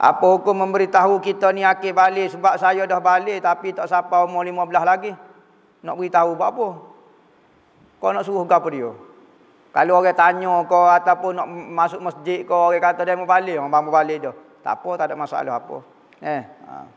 Apa hukum memberitahu kita ni akhir balik sebab saya dah balik tapi tak sampai umur belah lagi. Nak beritahu buat apa? Kau nak suruh apa dia? Kalau orang tanya kau ataupun nak masuk masjid kau orang kata dia mau balik, orang mau balik dah. Tak apa, tak ada masalah apa. Eh, ha.